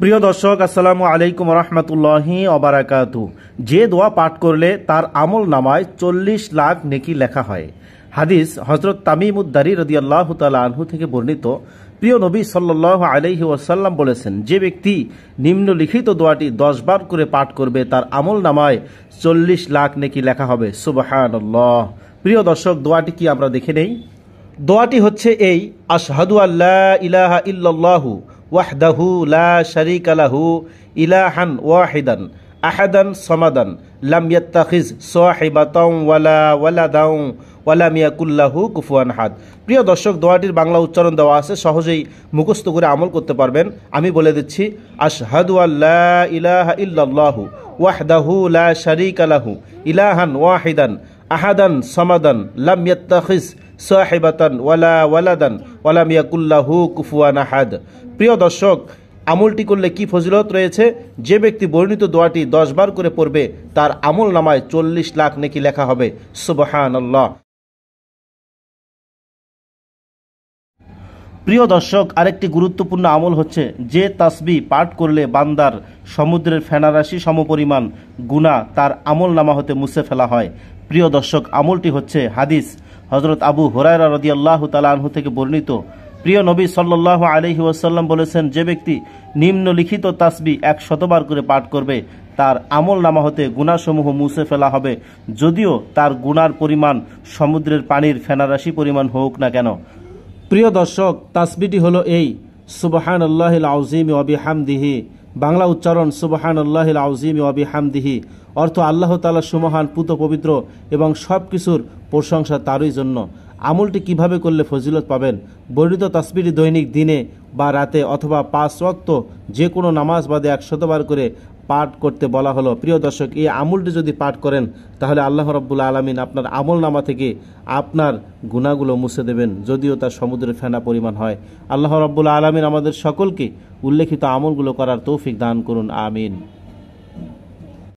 প্রিয় দর্শক আসসালামু আলাইকুম রহমতুল্লাহি অবরাকাতু যে দোয়া পাঠ করলে তার আমল নামায় চল্লিশ লাখ নেকি লেখা হয় হাদিস হজরত তামিমুদ্দারি রদি আল্লাহ আনহু থেকে বর্ণিত প্রিয় নবী সাল্ল আলহি ওয়াসাল্লাম বলেছেন যে ব্যক্তি নিম্নলিখিত দোয়াটি দশবার করে পাঠ করবে তার আমল নামায় চল্লিশ লাখ নেকি লেখা হবে সুবাহ প্রিয় দর্শক দোয়াটি কি আমরা দেখে নেই দোয়াটি হচ্ছে এই আশহাদু আল্লাহ ইলাহা ইল্লাহু ওয়াহদাহু লা শারিক আলাহু ইলাহান ওয়াহিদান আহাদান সমাদান লাম ইয়াত্তাখিজ সোয়াহিবাতাউ ওয়ালা ওয়ালাদাউ ওয়ালা মিয়াকুল্লাহু কুফুয়ান হাদ প্রিয় দর্শক দোয়াটির বাংলা উচ্চারণ দেওয়া আছে সহজেই মুখস্থ করে আমল করতে পারবেন আমি বলে দিচ্ছি আশহাদু আল্লাহ ইলাহা ইল্লাল্লাহু ওয়াহদাহু লা শারিক লাহু ইলাহান ওয়াহিদান আহাদান সমাদান লাম ইয়াত্তাখিজ সাহেবাতান ওয়ালা ওয়ালাদান ওয়ালাম ইয়াকুল্লাহু কুফুয়ান আহাদ প্রিয় দর্শক আমলটি করলে কি ফজিলত রয়েছে যে ব্যক্তি বর্ণিত দোয়াটি দশবার করে পড়বে তার আমল নামায় চল্লিশ লাখ নেকি লেখা হবে সুবহান প্রিয় দর্শক আরেকটি গুরুত্বপূর্ণ আমল হচ্ছে যে তাসবি পাঠ করলে বান্দার সমুদ্রের ফেনারাশি সমপরিমাণ গুণা তার আমল নামা হতে মুছে ফেলা হয় প্রিয় দর্শক আমলটি হচ্ছে হাদিস হজরত আবু হরাইরা আল্লাহ তালাহু থেকে বর্ণিত প্রিয় নবী সাল্লাহ আলহি ওয়াসাল্লাম বলেছেন যে ব্যক্তি নিম্নলিখিত তাসবি এক শতবার করে পাঠ করবে তার আমল নামা হতে গুণাসমূহ মুছে ফেলা হবে যদিও তার গুণার পরিমাণ সমুদ্রের পানির ফেনারাশি পরিমাণ হোক না কেন প্রিয় দর্শক তাসবিটি হলো এই সুবহান আল্লাহিল আউজিম অবি হামদিহি বাংলা উচ্চারণ সুবাহান আল্লাহিল আউজিম অবি হামদিহি অর্থ আল্লাহ তালা সুমহান পুত পবিত্র এবং সব কিছুর প্রশংসা তারই জন্য আমলটি কিভাবে করলে ফজিলত পাবেন বর্ণিত তাসবিটি দৈনিক দিনে বা রাতে অথবা পাঁচ ওয়াক্ত যে কোনো নামাজ বাদে একশতবার করে পাঠ করতে বলা হলো প্রিয় দর্শক এই আমুলটি যদি পাঠ করেন তাহলে আল্লাহ রব্বুল্লা আলমিন আপনার আমল নামা থেকে আপনার গুণাগুলো মুছে দেবেন যদিও তা সমুদ্রের ফেনা পরিমাণ হয় আল্লাহ রব্বুল্লা আলমিন আমাদের সকলকে উল্লেখিত আমলগুলো করার তৌফিক দান করুন আমিন